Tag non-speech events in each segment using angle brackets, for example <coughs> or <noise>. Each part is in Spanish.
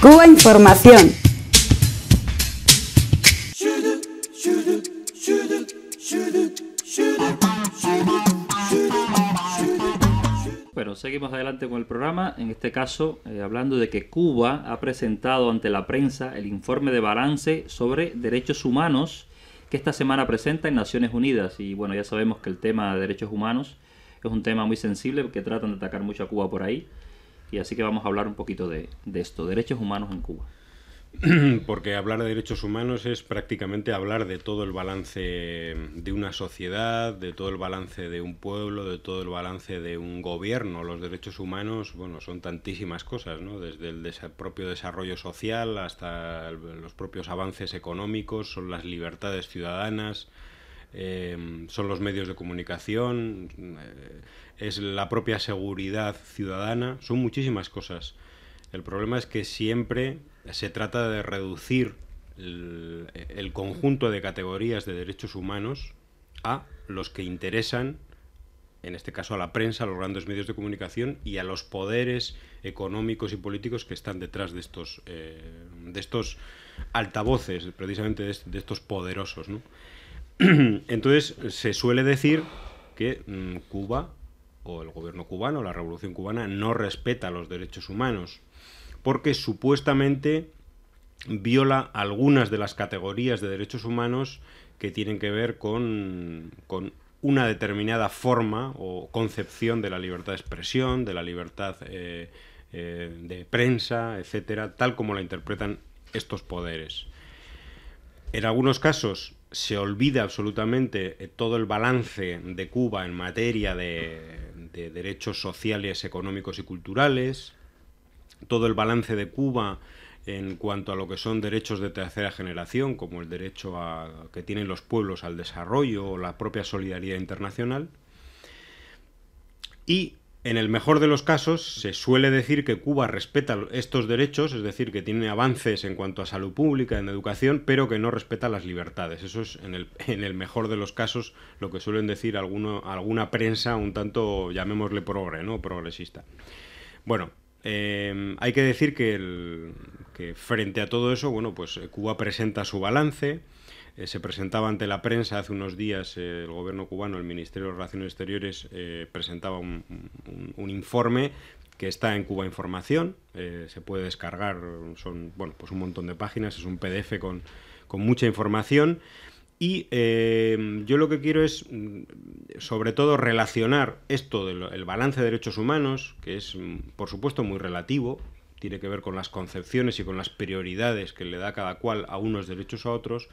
Cuba Información. Bueno, seguimos adelante con el programa, en este caso eh, hablando de que Cuba ha presentado ante la prensa el informe de balance sobre derechos humanos que esta semana presenta en Naciones Unidas. Y bueno, ya sabemos que el tema de derechos humanos es un tema muy sensible porque tratan de atacar mucho a Cuba por ahí. Y así que vamos a hablar un poquito de, esto, derechos humanos en Cuba. <clears throat> Porque hablar de derechos humanos es prácticamente hablar de todo el balance de una sociedad, de todo el balance de un pueblo, de todo el balance de un gobierno. Los derechos humanos, bueno, son tantísimas cosas, ¿no? Desde el propio desarrollo social hasta los propios avances económicos, son las libertades ciudadanas, Em, son los medios de comunicación, eh, es la propia seguridad ciudadana, son muchísimas cosas. El problema es que siempre se trata de reducir el, conjunto de categorías de derechos humanos a los que interesan en este caso a la prensa, a los grandes medios de comunicación y a los poderes económicos y políticos que están detrás de estos, eh, de estos altavoces, precisamente de, estos poderosos. <clears throat> Entonces, se suele decir que mm, Cuba o el gobierno cubano, la revolución cubana, no respeta los derechos humanos, porque supuestamente viola algunas de las categorías de derechos humanos que tienen que ver con, una determinada forma o concepción de la libertad de expresión, de la libertad eh, eh, de prensa, etcétera, tal como la interpretan estos poderes. En algunos casos se olvida absolutamente eh, todo el balance de Cuba en materia de, derechos sociales, económicos y culturales, todo el balance de Cuba en cuanto a lo que son derechos de tercera generación, como el derecho a, que tienen los pueblos al desarrollo o la propia solidaridad internacional. En el mejor de los casos, se suele decir que Cuba respeta estos derechos, es decir, que tiene avances en cuanto a salud pública, en educación, pero que no respeta las libertades. Eso es, en el, <laughs> mejor de los casos, lo que suelen decir alguno, alguna prensa un tanto, llamémosle progre, ¿no? progresista. Bueno, em, hay que decir que, que frente a todo eso, bueno, pues eh, Cuba presenta su balance, eh, se presentaba ante la prensa hace unos días eh, el gobierno cubano, el Ministerio de Relaciones Exteriores, eh, presentaba un, informe que está en Cuba Información, se puede descargar, son bueno, pues un montón de páginas, es un PDF con, mucha información. Y yo lo que quiero es, mm, sobre todo, relacionar esto del balance de derechos humanos, que es, mm, por supuesto, muy relativo, tiene que ver con las concepciones y con las prioridades que le da cada cual a unos derechos a otros,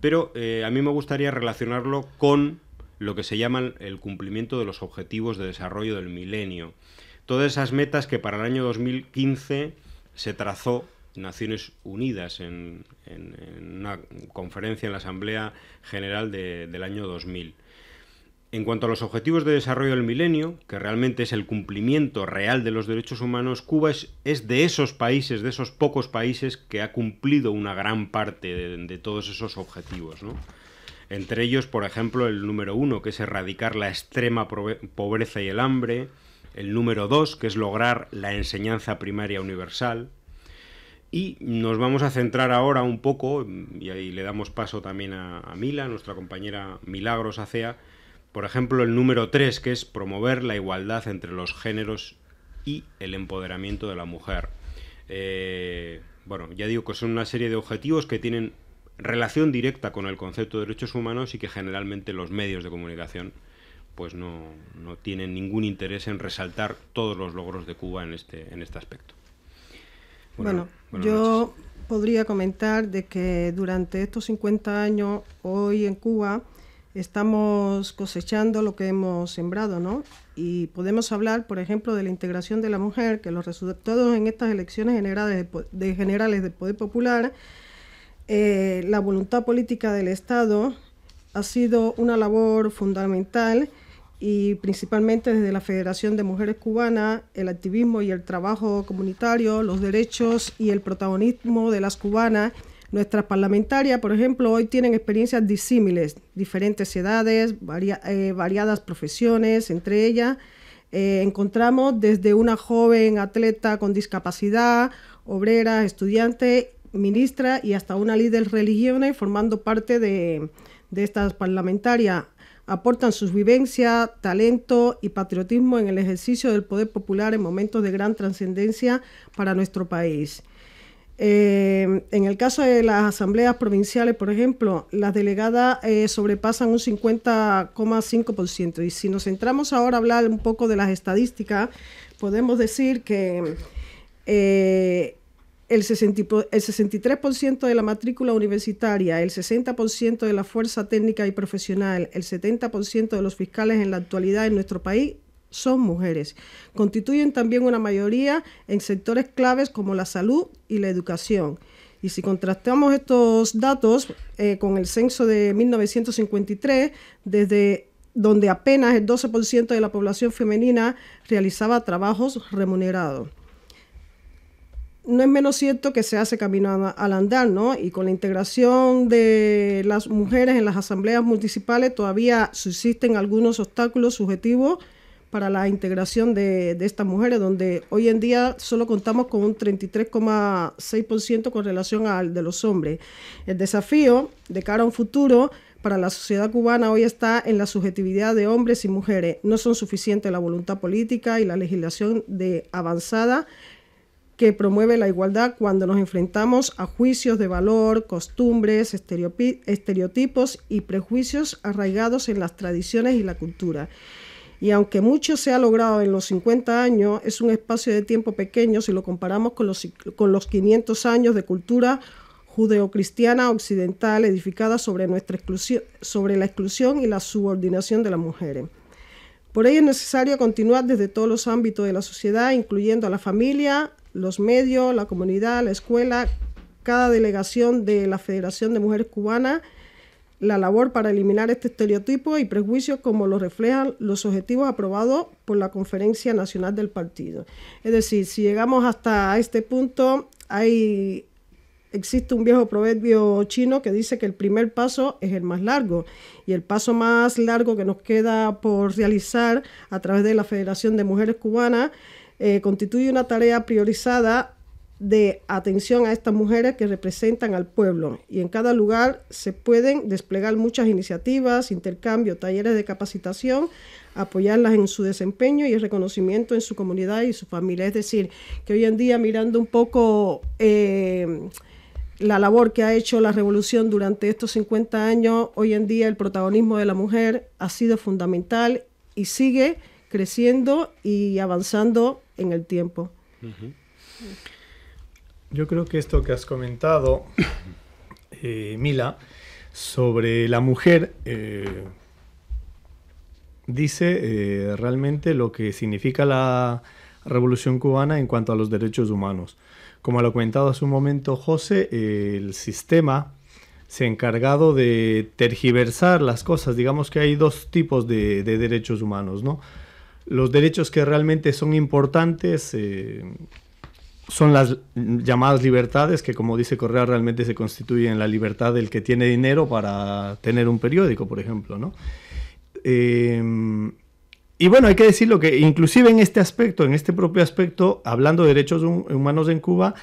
pero eh, a mí me gustaría relacionarlo con lo que se llama el cumplimiento de los objetivos de desarrollo del milenio. Todas esas metas que para el año 2015 se trazó Naciones Unidas en, una conferencia en la Asamblea General del año 2000. En cuanto a los objetivos de desarrollo del milenio, que realmente es el cumplimiento real de los derechos humanos, Cuba es, de esos países, de esos pocos países que ha cumplido una gran parte de, todos esos objetivos. Entre ellos, por ejemplo, el número uno, que es erradicar la extrema pobreza y el hambre. El número dos, que es lograr la enseñanza primaria universal. Y nos vamos a centrar ahora un poco, y ahí le damos paso también a Mila, nuestra compañera Milagros Acea, por ejemplo, el número tres, que es promover la igualdad entre los géneros y el empoderamiento de la mujer. Eh, bueno, ya digo que son una serie de objetivos que tienen relación directa con el concepto de derechos humanos y que generalmente los medios de comunicación pues no, no tienen ningún interés en resaltar todos los logros de Cuba en este, en este aspecto. Bueno, yo podría comentar de que durante estos 50 años hoy en Cuba estamos cosechando lo que hemos sembrado, ¿no? Y podemos hablar, por ejemplo, de la integración de la mujer, que los resultados en estas elecciones generales, de generales del Poder Popular, eh, la voluntad política del Estado ha sido una labor fundamental y principalmente desde la Federación de Mujeres Cubanas, el activismo y el trabajo comunitario, los derechos y el protagonismo de las cubanas Nuestras parlamentarias, por ejemplo, hoy tienen experiencias disímiles, diferentes edades, eh, variadas profesiones, entre ellas eh, encontramos desde una joven atleta con discapacidad, obrera, estudiante, ministra y hasta una líder religiosa formando parte de, de estas parlamentarias. Aportan sus vivencias, talento y patriotismo en el ejercicio del poder popular en momentos de gran trascendencia para nuestro país. Eh, en el caso de las asambleas provinciales, por ejemplo, las delegadas eh, sobrepasan un 50,5%. Y si nos centramos ahora a hablar un poco de las estadísticas, podemos decir que eh, el, el 63% de la matrícula universitaria, el 60% de la fuerza técnica y profesional, el 70% de los fiscales en la actualidad en nuestro país son mujeres. Constituyen también una mayoría en sectores claves como la salud y la educación. Y si contrastamos estos datos eh, con el censo de 1953, desde donde apenas el 12% de la población femenina realizaba trabajos remunerados. No es menos cierto que se hace camino al andar, ¿no? Y con la integración de las mujeres en las asambleas municipales todavía subsisten algunos obstáculos subjetivos para la integración de, estas mujeres, donde hoy en día solo contamos con un 33,6% con relación al de los hombres. El desafío de cara a un futuro para la sociedad cubana hoy está en la subjetividad de hombres y mujeres. No son suficientes la voluntad política y la legislación de avanzada que promueve la igualdad cuando nos enfrentamos a juicios de valor, costumbres, estereotipos y prejuicios arraigados en las tradiciones y la cultura. Y aunque mucho se ha logrado en los 50 años, es un espacio de tiempo pequeño si lo comparamos con los, con 500 años de cultura judeocristiana occidental edificada sobre, nuestra sobre la exclusión y la subordinación de las mujeres. Por ello es necesario continuar desde todos los ámbitos de la sociedad, incluyendo a la familia, los medios, la comunidad, la escuela, cada delegación de la Federación de Mujeres Cubanas la labor para eliminar este estereotipo y prejuicios como lo reflejan los objetivos aprobados por la Conferencia Nacional del Partido. Es decir, si llegamos hasta este punto, hay, existe un viejo proverbio chino que dice que el primer paso es el más largo y el paso más largo que nos queda por realizar a través de la Federación de Mujeres Cubanas eh, constituye una tarea priorizada de atención a estas mujeres que representan al pueblo y en cada lugar se pueden desplegar muchas iniciativas, intercambios, talleres de capacitación, apoyarlas en su desempeño y el reconocimiento en su comunidad y su familia. Es decir, que hoy en día mirando un poco eh, la labor que ha hecho la revolución durante estos 50 años, hoy en día el protagonismo de la mujer ha sido fundamental y sigue creciendo y avanzando en el tiempo yo creo que esto que has comentado, <coughs> eh, Mila, sobre la mujer, eh, dice eh, realmente lo que significa la revolución cubana en cuanto a los derechos humanos. Como lo ha comentado hace un momento José, el sistema se ha encargado de tergiversar las cosas. Digamos que hay dos tipos de, derechos humanos, ¿no? Los derechos que realmente son importantes son las llamadas libertades que, como dice Correa, realmente se constituyen en la libertad del que tiene dinero para tener un periódico, por ejemplo, eh, y bueno, hay que decirlo que inclusive en este aspecto, en este propio aspecto, hablando de derechos humanos en Cuba,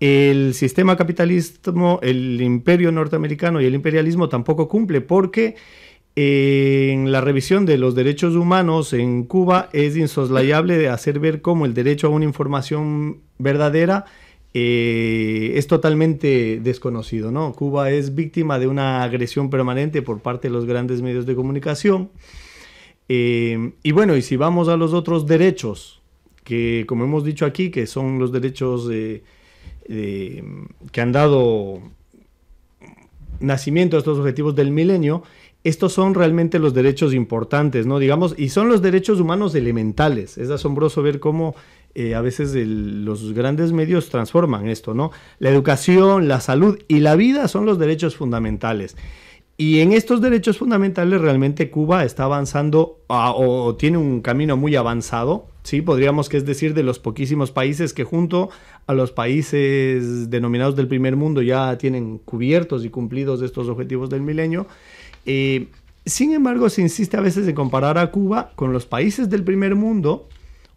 el sistema capitalismo, el imperio norteamericano y el imperialismo tampoco cumple porque en la revisión de los derechos humanos en Cuba es insoslayable hacer ver cómo el derecho a una información verdadera eh, es totalmente desconocido. ¿no? Cuba es víctima de una agresión permanente por parte de los grandes medios de comunicación. Eh, y bueno, y si vamos a los otros derechos, que como hemos dicho aquí, que son los derechos que han dado nacimiento a estos objetivos del milenio, estos son realmente los derechos importantes, ¿no? Digamos, y son los derechos humanos elementales. Es asombroso ver cómo eh, a veces los grandes medios transforman esto, ¿no? La educación, la salud y la vida son los derechos fundamentales. Y en estos derechos fundamentales realmente Cuba está avanzando ah, o, o tiene un camino muy avanzado, ¿sí? Podríamos que es decir de los poquísimos países que junto a los países denominados del primer mundo ya tienen cubiertos y cumplidos estos objetivos del milenio. Eh, sin embargo, se insiste a veces en comparar a Cuba con los países del primer mundo,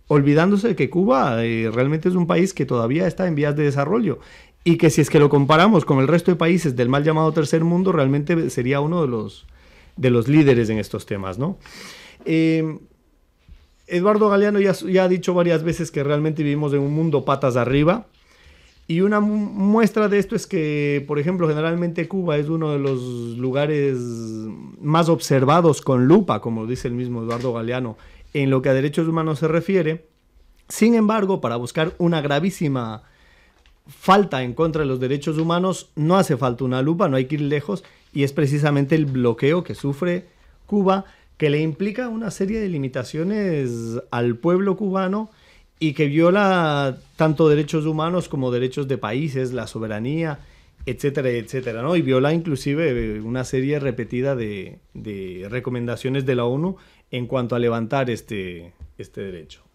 olvidándose de que Cuba eh, realmente es un país que todavía está en vías de desarrollo y que si es que lo comparamos con el resto de países del mal llamado tercer mundo, realmente sería uno de los, de los líderes en estos temas, ¿no? Eh, Eduardo Galeano ya, ha dicho varias veces que realmente vivimos en un mundo patas arriba, y una muestra de esto es que, por ejemplo, generalmente Cuba es uno de los lugares más observados con lupa, como dice el mismo Eduardo Galeano, en lo que a derechos humanos se refiere. Sin embargo, para buscar una gravísima falta en contra de los derechos humanos, no hace falta una lupa, no hay que ir lejos, y es precisamente el bloqueo que sufre Cuba, que le implica una serie de limitaciones al pueblo cubano y que viola tanto derechos humanos como derechos de países, la soberanía, etcétera, etcétera, ¿no? Y viola inclusive eh, una serie repetida de, recomendaciones de la ONU en cuanto a levantar este, este derecho.